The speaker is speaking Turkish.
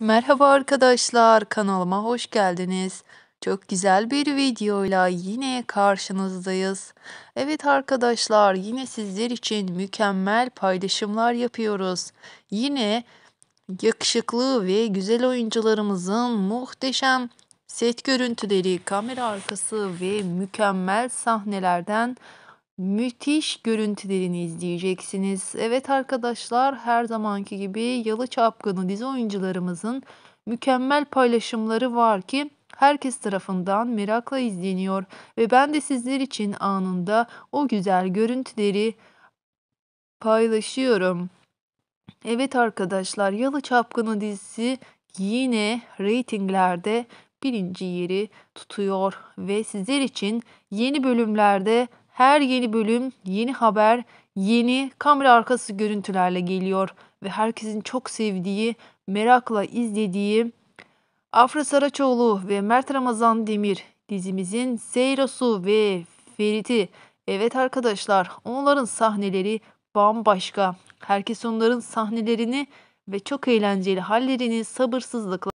Merhaba arkadaşlar, kanalıma hoş geldiniz. Çok güzel bir videoyla yine karşınızdayız. Evet arkadaşlar, yine sizler için mükemmel paylaşımlar yapıyoruz. Yine yakışıklı ve güzel oyuncularımızın muhteşem set görüntüleri, kamera arkası ve mükemmel sahnelerden müthiş görüntülerini izleyeceksiniz. Evet arkadaşlar her zamanki gibi Yalı Çapkını dizi oyuncularımızın mükemmel paylaşımları var ki herkes tarafından merakla izleniyor ve ben de sizler için anında o güzel görüntüleri paylaşıyorum. Evet arkadaşlar Yalı Çapkını dizisi yine reytinglerde birinci yeri tutuyor ve sizler için yeni bölümlerde her yeni bölüm, yeni haber, yeni kamera arkası görüntülerle geliyor ve herkesin çok sevdiği, merakla izlediği Afra Saraçoğlu ve Mert Ramazan Demir dizimizin Seyrosu ve Ferit'i. Evet arkadaşlar onların sahneleri bambaşka. Herkes onların sahnelerini ve çok eğlenceli hallerini sabırsızlıkla